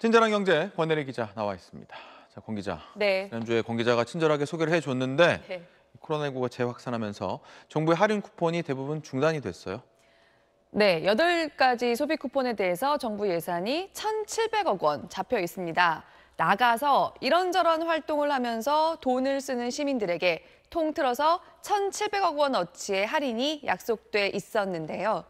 친절한 경제 권혜리 기자 나와 있습니다. 자, 권 기자. 네. 지난주에 권 기자가 친절하게 소개를 해줬는데 네. 코로나19가 재확산하면서 정부의 할인 쿠폰이 대부분 중단이 됐어요. 네, 여 가지 소비 쿠폰에 대해서 정부 예산이 1,700억 원 잡혀 있습니다. 나가서 이런저런 활동을 하면서 돈을 쓰는 시민들에게 통틀어서 1,700억 원어치의 할인이 약속돼 있었는데요.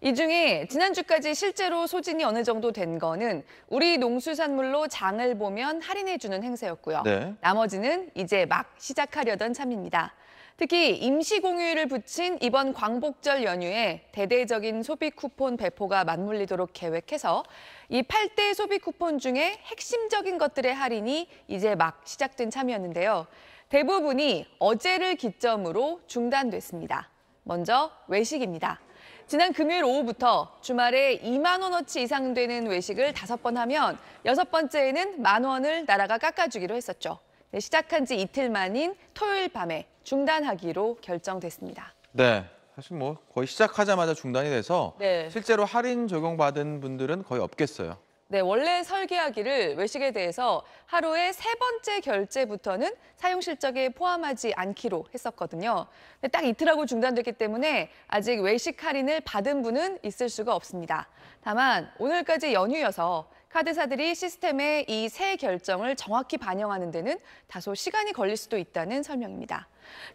이 중에 지난주까지 실제로 소진이 어느 정도 된 거는 우리 농수산물로 장을 보면 할인해주는 행사였고요. 네. 나머지는 이제 막 시작하려던 참입니다. 특히 임시공휴일을 붙인 이번 광복절 연휴에 대대적인 소비 쿠폰 배포가 맞물리도록 계획해서 이 8대 소비 쿠폰 중에 핵심적인 것들의 할인이 이제 막 시작된 참이었는데요. 대부분이 어제를 기점으로 중단됐습니다. 먼저 외식입니다. 지난 금요일 오후부터 주말에 2만 원어치 이상 되는 외식을 다섯 번 하면 여섯 번째에는 만 원을 나라가 깎아주기로 했었죠. 네, 시작한 지 이틀 만인 토요일 밤에 중단하기로 결정됐습니다. 네. 사실 뭐 거의 시작하자마자 중단이 돼서 네. 실제로 할인 적용받은 분들은 거의 없겠어요. 네, 원래 설계하기를 외식에 대해서 하루에 세 번째 결제부터는 사용 실적에 포함하지 않기로 했었거든요. 딱 이틀하고 중단됐기 때문에 아직 외식 할인을 받은 분은 있을 수가 없습니다. 다만 오늘까지 연휴여서 카드사들이 시스템에 이세 결정을 정확히 반영하는 데는 다소 시간이 걸릴 수도 있다는 설명입니다.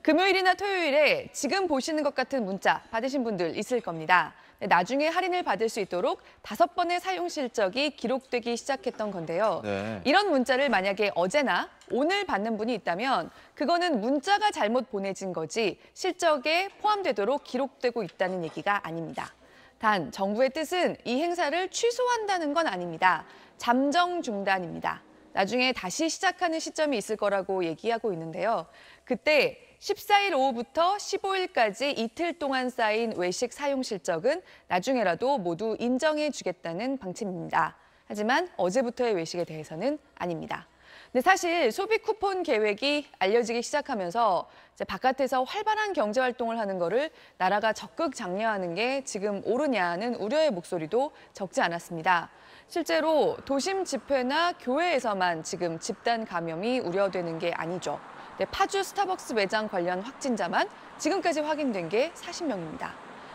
금요일이나 토요일에 지금 보시는 것 같은 문자 받으신 분들 있을 겁니다. 네, 나중에 할인을 받을 수 있도록 다섯 번의 사용 실적이 기록되기 시작했던 건데요. 네. 이런 문자를 만약에 어제나 오늘 받는 분이 있다면 그거는 문자가 잘못 보내진 거지 실적에 포함되도록 기록되고 있다는 얘기가 아닙니다. 단 정부의 뜻은 이 행사를 취소한다는 건 아닙니다. 잠정 중단입니다. 나중에 다시 시작하는 시점이 있을 거라고 얘기하고 있는데요. 그때 14일 오후부터 15일까지 이틀 동안 쌓인 외식 사용 실적은 나중에라도 모두 인정해 주겠다는 방침입니다. 하지만 어제부터의 외식에 대해서는 아닙니다. 근데 사실 소비 쿠폰 계획이 알려지기 시작하면서 이제 바깥에서 활발한 경제 활동을 하는 거를 나라가 적극 장려하는 게 지금 옳으냐는 우려의 목소리도 적지 않았습니다. 실제로 도심 집회나 교회에서만 지금 집단 감염이 우려되는 게 아니죠. 네, 파주 스타벅스 매장 관련 확진자만 지금까지 확인된 게 40명입니다.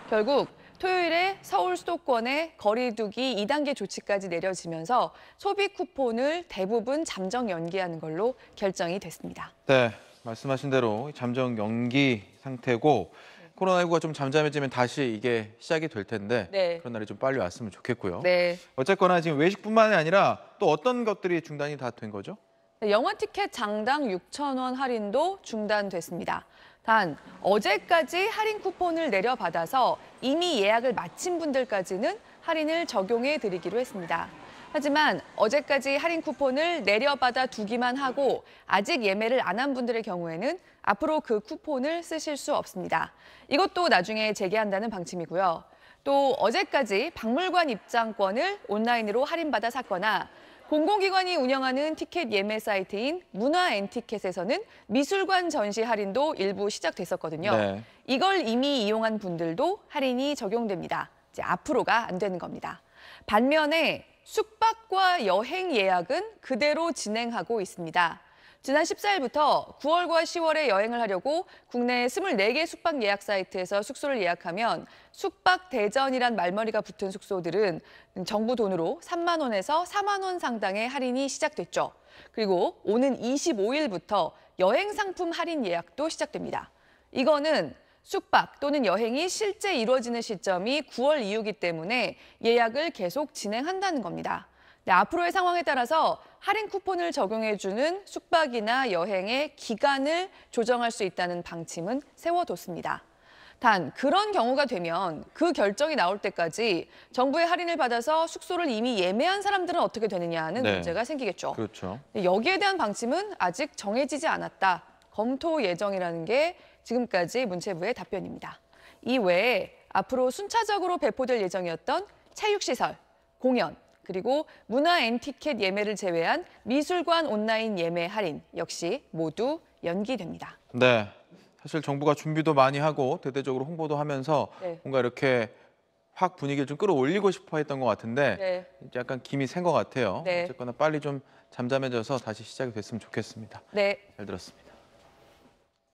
결국 토요일에 서울 수도권에 거리두기 2단계 조치까지 내려지면서 소비 쿠폰을 대부분 잠정 연기하는 걸로 결정이 됐습니다. 네, 말씀하신 대로 잠정 연기 상태고 코로나19가 좀 잠잠해지면 다시 이게 시작이 될 텐데 네. 그런 날이 좀 빨리 왔으면 좋겠고요. 네. 어쨌거나 지금 외식뿐만 아니라 또 어떤 것들이 중단이 다 된 거죠? 영화 티켓 장당 6천 원 할인도 중단됐습니다. 단 어제까지 할인 쿠폰을 내려받아서 이미 예약을 마친 분들까지는 할인을 적용해 드리기로 했습니다. 하지만 어제까지 할인 쿠폰을 내려받아 두기만 하고 아직 예매를 안 한 분들의 경우에는 앞으로 그 쿠폰을 쓰실 수 없습니다. 이것도 나중에 재개한다는 방침이고요. 또 어제까지 박물관 입장권을 온라인으로 할인받아 샀거나 공공기관이 운영하는 티켓 예매 사이트인 문화엔티켓에서는 미술관 전시 할인도 일부 시작됐었거든요. 네. 이걸 이미 이용한 분들도 할인이 적용됩니다. 이제 앞으로가 안 되는 겁니다. 반면에 숙박과 여행 예약은 그대로 진행하고 있습니다. 지난 14일부터 9월과 10월에 여행을 하려고 국내 24개 숙박 예약 사이트에서 숙소를 예약하면 숙박 대전이란 말머리가 붙은 숙소들은 정부 돈으로 3만 원에서 4만 원 상당의 할인이 시작됐죠. 그리고 오는 25일부터 여행 상품 할인 예약도 시작됩니다. 이거는 숙박 또는 여행이 실제 이루어지는 시점이 9월 이후이기 때문에 예약을 계속 진행한다는 겁니다. 네, 앞으로의 상황에 따라서 할인 쿠폰을 적용해주는 숙박이나 여행의 기간을 조정할 수 있다는 방침은 세워뒀습니다. 단 그런 경우가 되면 그 결정이 나올 때까지 정부의 할인을 받아서 숙소를 이미 예매한 사람들은 어떻게 되느냐 는 네. 문제가 생기겠죠. 그렇죠. 여기에 대한 방침은 아직 정해지지 않았다. 검토 예정이라는 게 지금까지 문체부의 답변입니다. 이외에 앞으로 순차적으로 배포될 예정이었던 체육시설, 공연, 그리고 문화 엔티켓 예매를 제외한 미술관 온라인 예매 할인 역시 모두 연기됩니다. 네. 사실 정부가 준비도 많이 하고 대대적으로 홍보도 하면서 네. 뭔가 이렇게 확 분위기를 좀 끌어올리고 싶어 했던 것 같은데 네. 이제 약간 김이 센것 같아요. 네. 어쨌거나 빨리 좀 잠잠해져서 다시 시작이 됐으면 좋겠습니다. 네. 잘 들었습니다.